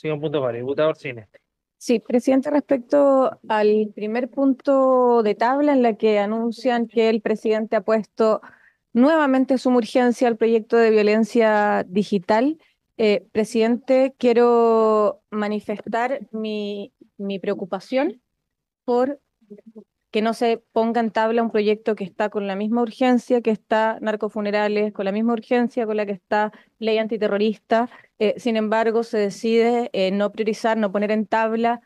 Punto el diputado Sí, presidente, respecto al primer punto de tabla en la que anuncian que el presidente ha puesto nuevamente su urgencia al proyecto de violencia digital. Eh, presidente, quiero manifestar mi, mi preocupación por que no se ponga en tabla un proyecto que está con la misma urgencia que está narcofunerales, con la misma urgencia con la que está ley antiterrorista. Eh, sin embargo, se decide eh, no priorizar, no poner en tabla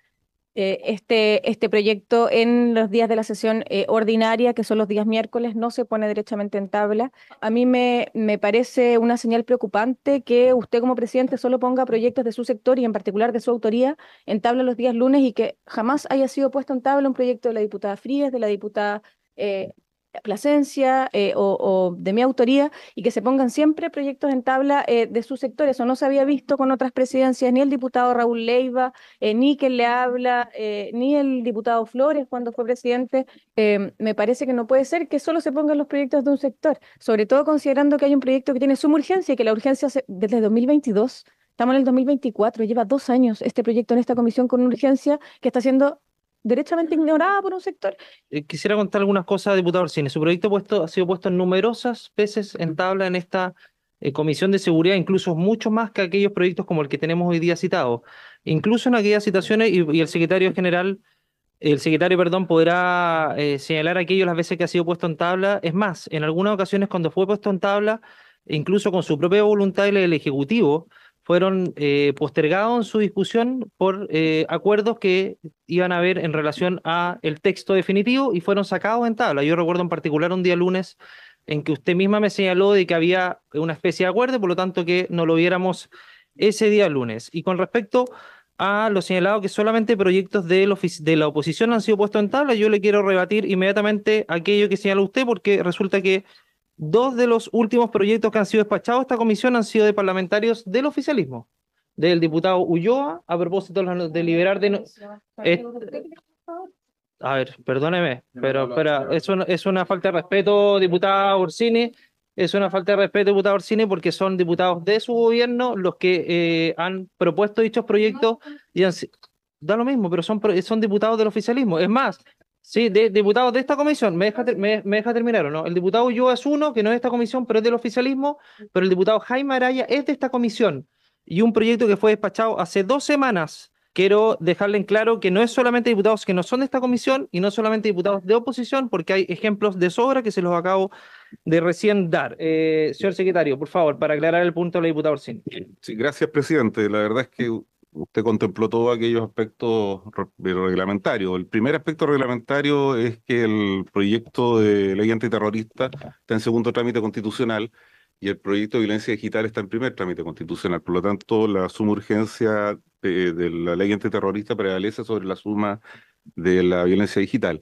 eh, este, este proyecto en los días de la sesión eh, ordinaria, que son los días miércoles, no se pone derechamente en tabla. A mí me, me parece una señal preocupante que usted como presidente solo ponga proyectos de su sector y en particular de su autoría en tabla los días lunes y que jamás haya sido puesto en tabla un proyecto de la diputada Frías, de la diputada eh, Placencia eh, o, de mi autoría y que se pongan siempre proyectos en tabla eh, de sus sectores. Eso no se había visto con otras presidencias, ni el diputado Raúl Leiva, eh, ni quien le habla, ni el diputado Flores cuando fue presidente. me parece que no puede ser que solo se pongan los proyectos de un sector, sobre todo considerando que hay un proyecto que tiene suma urgencia y que la urgencia desde 2022. Estamos en el 2024, lleva dos años este proyecto en esta comisión con urgencia que está siendo derechamente ignorada por un sector. Eh, quisiera contar algunas cosas, diputado Orsini. Su proyecto puesto, ha sido puesto en numerosas veces en tabla en esta eh, Comisión de Seguridad, incluso mucho más que aquellos proyectos como el que tenemos hoy día citado. Incluso en aquellas citaciones, y, el secretario general, el secretario, perdón, podrá eh, señalar aquello las veces que ha sido puesto en tabla. Es más, en algunas ocasiones cuando fue puesto en tabla, incluso con su propia voluntad y el Ejecutivo, fueron eh, postergados en su discusión por eh, acuerdos que iban a haber en relación a el texto definitivo y fueron sacados en tabla. Yo recuerdo en particular un día lunes en que usted misma me señaló de que había una especie de acuerdo, por lo tanto que no lo viéramos ese día lunes. Y con respecto a lo señalado que solamente proyectos de, de la oposición han sido puestos en tabla, yo le quiero rebatir inmediatamente aquello que señaló usted porque resulta que Dos de los últimos proyectos que han sido despachados a esta comisión han sido de parlamentarios del oficialismo, del diputado Ulloa, a propósito de liberar de... a ver, perdóneme, pero es, una, es una falta de respeto, diputado Orsini, es una falta de respeto, diputado Orsini, porque son diputados de su gobierno los que eh, han propuesto dichos proyectos y da lo mismo, pero son, son diputados del oficialismo. Es más, Sí, de, diputados de esta comisión, ¿me deja, terminar o no? El diputado yo es uno, que no es de esta comisión, pero es del oficialismo, mm. pero el diputado Jaime Araya es de esta comisión y un proyecto que fue despachado hace dos semanas. Quiero dejarle en claro que no es solamente diputados que no son de esta comisión y no solamente diputados de oposición, porque hay ejemplos de sobra que se los acabo de recién dar. Eh, señor secretario, por favor, para aclarar el punto del la diputada Sí, gracias, presidente. La verdad es que usted contempló todos aquellos aspectos reglamentarios. El primer aspecto reglamentario es que el proyecto de ley antiterrorista está en segundo trámite constitucional y el proyecto de violencia digital está en primer trámite constitucional. Por lo tanto, la suma urgencia de, la ley antiterrorista prevalece sobre la suma de la violencia digital.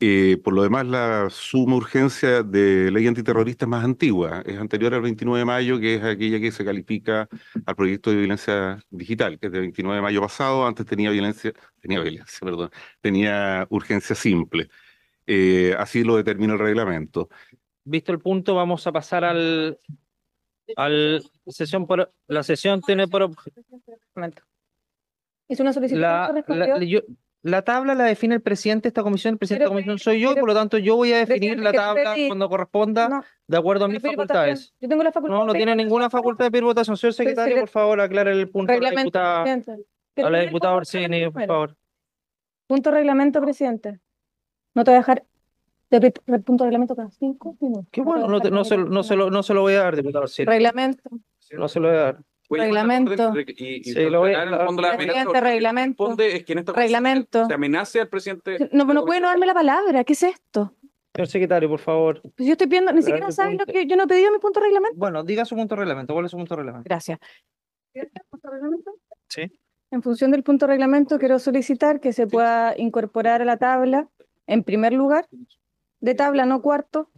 Eh, por lo demás, la suma urgencia de ley antiterrorista es más antigua, es anterior al 29 de mayo, que es aquella que se califica al proyecto de violencia digital, que es del 29 de mayo pasado, antes tenía violencia, tenía violencia, perdón, tenía urgencia simple. Eh, así lo determina el reglamento. Visto el punto, vamos a pasar al, sesión por, la sesión tiene por es una solicitud la tabla la define el presidente de esta comisión, el presidente de la comisión soy yo, por lo tanto yo voy a definir la tabla cuando corresponda de acuerdo a mis facultades. Yo tengo la facultad. No, no tiene ninguna facultad de pedir votación. Señor secretario, por favor, aclare el punto de la diputada, a la diputada Orsini, por favor. Punto reglamento, presidente. No te voy a dejar el punto reglamento cada cinco minutos. Qué bueno, no, no, se, lo, voy a dar, diputado Orsini. Reglamento. No se lo voy a dar reglamento. y, lo voy, el fondo la reglamento. que en reglamento. Se amenace al presidente. No, no puede no darme la palabra. ¿Qué es esto? Señor secretario, por favor. Pues yo estoy pidiendo, ni siquiera saben lo que yo no he pedido mi punto de reglamento. Bueno, diga su punto de reglamento. ¿Cuál es su punto de reglamento? Gracias. punto de reglamento? Sí. En función del punto de reglamento, quiero solicitar que se pueda incorporar a la tabla, en primer lugar, de tabla, no cuarto,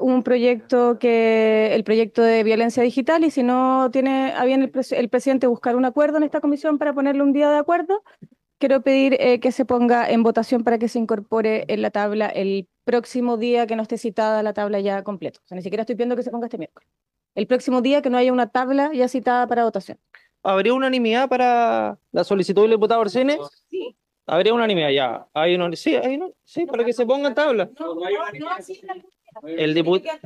un proyecto que el proyecto de violencia digital y si no tiene a bien el, presidente buscar un acuerdo en esta comisión para ponerle un día de acuerdo, quiero pedir que se ponga en votación para que se incorpore en la tabla el próximo día que no esté citada la tabla ya completa. O sea, ni siquiera estoy pidiendo que se ponga este miércoles. El próximo día que no haya una tabla ya citada para votación. ¿Habría unanimidad para la solicitud del diputado Orsines? Sí. Habría unanimidad ya. Hay una... Sí, sí, para que se ponga en tabla. No, no, el eh, diputado.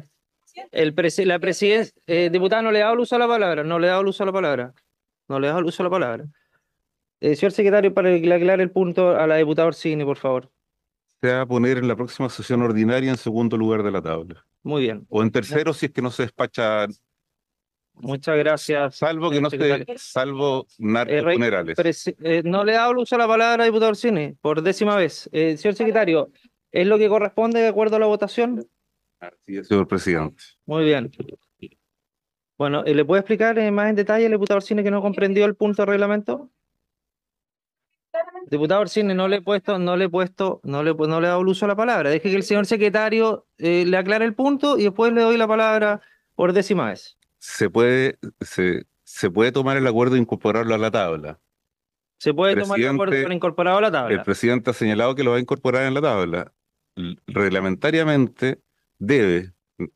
la presidencia, no le ha dado luz a la palabra, no le ha dado luz a la palabra, no le ha dado el a la palabra. Eh, señor secretario, para aclarar el punto a la diputada Orsini, por favor. Se va a poner en la próxima sesión ordinaria en segundo lugar de la tabla. Muy bien. O en tercero, si es que no se despacha. Muchas gracias. Salvo que no se, salvo narcos eh, no le ha dado luz a la palabra, diputado Orsini, por décima vez. señor secretario, ¿es lo que corresponde de acuerdo a la votación? señor presidente. Muy bien. Bueno, ¿le puede explicar eh, más en detalle el diputado Orsini que no comprendió el punto de reglamento? Diputado Orsini, no le he puesto, no le he puesto, no le, he dado el uso a la palabra. Deje que el señor secretario eh, le aclare el punto y después le doy la palabra por décima vez. Se puede, se, puede tomar el acuerdo e incorporarlo a la tabla. Se puede tomar el acuerdo para incorporarlo a la tabla. El presidente ha señalado que lo va a incorporar en la tabla. Reglamentariamente, debe,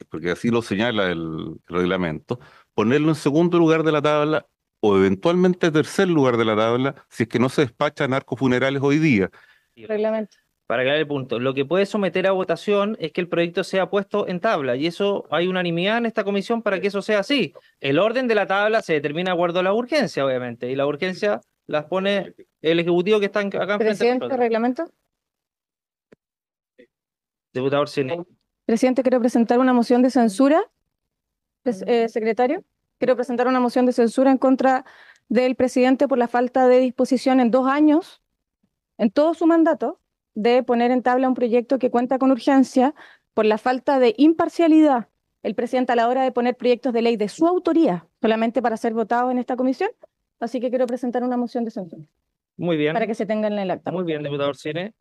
porque así lo señala el reglamento, ponerlo en segundo lugar de la tabla o eventualmente tercer lugar de la tabla si es que no se despachan arcos funerales hoy día. Reglamento. Para aclarar el punto, lo que puede someter a votación es que el proyecto sea puesto en tabla y eso hay unanimidad en esta comisión para que eso sea así. El orden de la tabla se determina guardo acuerdo a la urgencia, obviamente, y la urgencia las pone el ejecutivo que está acá en Presidente, reglamento. Diputado Cine. Presidente, quiero presentar una moción de censura. Eh, secretario, quiero presentar una moción de censura en contra del presidente por la falta de disposición en dos años, en todo su mandato, de poner en tabla un proyecto que cuenta con urgencia por la falta de imparcialidad el presidente a la hora de poner proyectos de ley de su autoría solamente para ser votado en esta comisión. Así que quiero presentar una moción de censura. Muy bien. Para que se tenga en el acta. Muy bien, diputado Cine,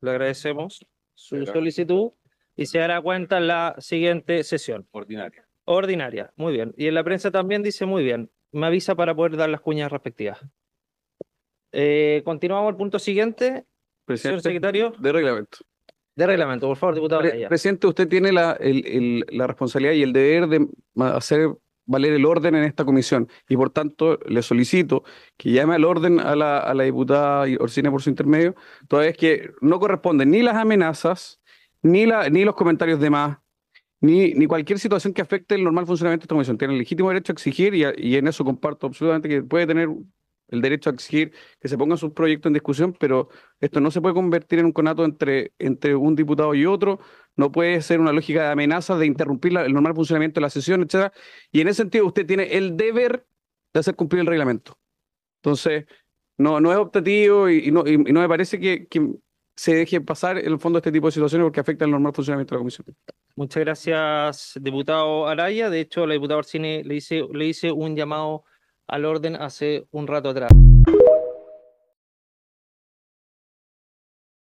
Le agradecemos su solicitud y se dará cuenta en la siguiente sesión. Ordinaria. Ordinaria, muy bien. Y en la prensa también dice muy bien. Me avisa para poder dar las cuñas respectivas. Eh, continuamos al punto siguiente. señor secretario. De reglamento. De reglamento, por favor, diputado. presidente, usted tiene la, la responsabilidad y el deber de hacer valer el orden en esta comisión. Y por tanto, le solicito que llame al orden a la, a la diputada Orsina por su intermedio, toda vez que no corresponden ni las amenazas, ni, la, ni los comentarios de más, ni, ni, cualquier situación que afecte el normal funcionamiento de esta comisión. Tiene el legítimo derecho a exigir, y, y, en eso comparto absolutamente que puede tener el derecho a exigir que se ponga su proyecto en discusión, pero esto no se puede convertir en un conato entre, entre un diputado y otro, no puede ser una lógica de amenaza de interrumpir el normal funcionamiento de la sesión, etc. Y en ese sentido usted tiene el deber de hacer cumplir el reglamento. Entonces, no, no es optativo y, no, no me parece que se deje pasar el fondo este tipo de situaciones porque afecta el normal funcionamiento de la comisión. Muchas gracias, diputado Araya. De hecho, la diputada Orsini le hice, le hice un llamado al orden hace un rato atrás.